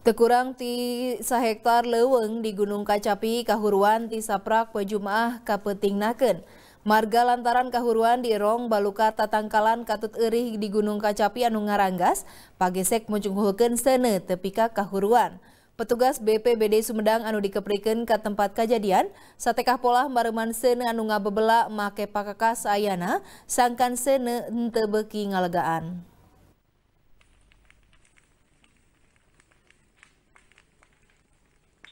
Tekurang ti sehektar leweng di Gunung Kacapi, Kahuruan ti saprak pejumaah Naken, Marga lantaran kahuruan di Rong Baluka Tatangkalan Katut Erih di Gunung Kacapi Anungaranggas, pagi pagesek muncunghulkeun sene tepika kahuruan. Petugas BPBD Sumedang anu dikeprikan ke tempat kejadian, satekah pola mareman sene anu ngabebelak make pakakas ayana, sangkan sene ntebeki ngalegaan.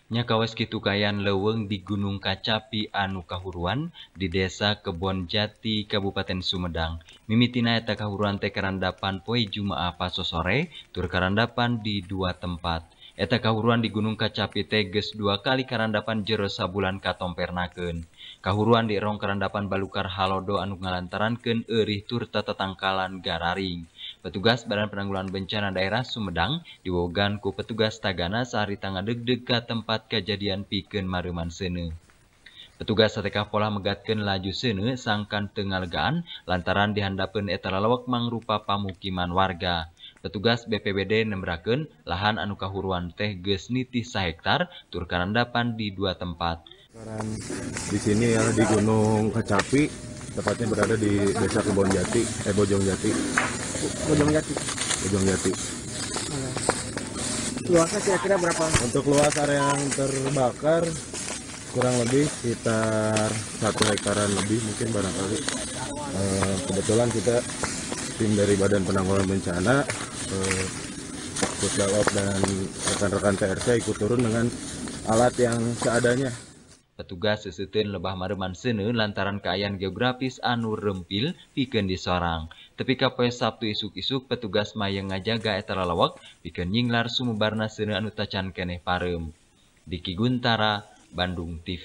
Kawesskiukaian leweng di Gunung Kacapi Anu Kahuruan di desa Kebon Jati Kabupaten Sumedang Mimiina eta kahuruan te Kerandapan poii Juma apa sosore tur karandapan di dua tempat Eeta kahuruan di Gunung Kacapi teges dua kali karandapan jeresa bulan Katompernaken Kahuruan dirong Kerandapan Ballukar Halodo Anu ngarantaranken Erih Turta Tetangkalan gararing. Petugas Badan Penanggulangan Bencana Daerah Sumedang diwogan ku petugas Tagana sehari tangan deg-deg ke tempat kejadian piken maruman sene. Petugas TK pola megatkan laju sene sangkan tengalegaan lantaran dihandapan etala lawak mangrupa pamukiman warga. Petugas BPBD nembraken lahan anu kahuruan teh geus nitih sahektar tur karandapan di dua tempat. Di sini ya di Gunung Kecapi, tepatnya berada di Desa Kebon Jati, eh Bojong Jati. Bojong Jati. Bojong Jati. Iya. Luasnya kira-kira berapa? Untuk luas area yang terbakar kurang lebih sekitar satu hektaran lebih mungkin barangkali. Eh, kebetulan kita tim dari Badan Penanggulangan Bencana, e, dan rekan-rekan TRC ikut turun dengan alat yang seadanya. Petugas sesetin lebah mareman sene lantaran keayaan geografis anu rempil di sorang. K Sabtu isuk-isuk petugasma yang ngajaga Etara Lowak dikenyinglar Suumu Barnasutacan Kenehem di Kiguntara Bandung TV.